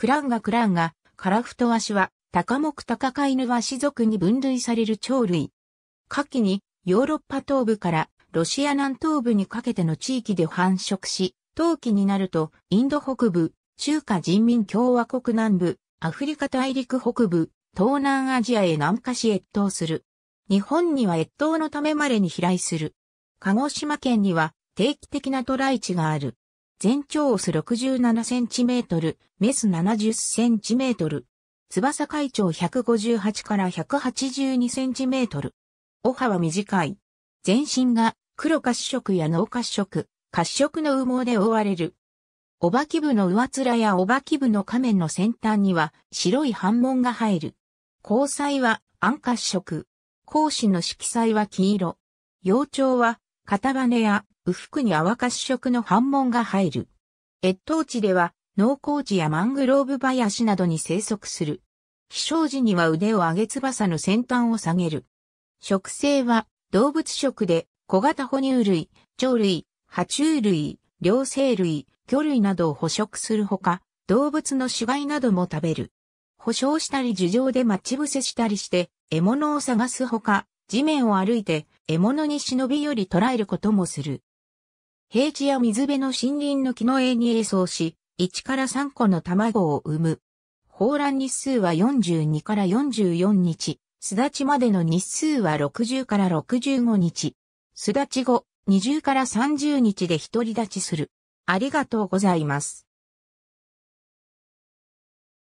クランガクランガ、カラフトワシは、タカモクタカカイヌワシ族に分類される鳥類。夏季に、ヨーロッパ東部からロシア南東部にかけての地域で繁殖し、冬季になると、インド北部、中華人民共和国南部、アフリカ大陸北部、東南アジアへ南下し越冬する。日本には越冬のためまでに飛来する。鹿児島県には定期的な渡来地がある。全長オス 67cm、メス 70cm。翼海長158から182センチメートル。お歯は短い。全身が黒褐色や濃褐色、褐色の羽毛で覆われる。おばき部の上面やおばき部の仮面の先端には白い斑紋が入る。交際は暗褐色。光子の色彩は黄色。幼鳥は片羽や右腹に泡褐色の斑紋が入る。越冬地では、農耕地やマングローブ林などに生息する。飛翔時には腕を上げ翼の先端を下げる。食性は動物食で小型哺乳類、鳥類、爬虫類、両生類、魚類などを捕食するほか、動物の死骸なども食べる。捕証したり樹上で待ち伏せしたりして獲物を探すほか、地面を歩いて獲物に忍び寄り捕らえることもする。平地や水辺の森林の木の栄に栄相し、1から3個の卵を産む。放卵日数は42から44日、巣立ちまでの日数は60から65日。巣立ち後、20から30日で独り立ちする。ありがとうございます。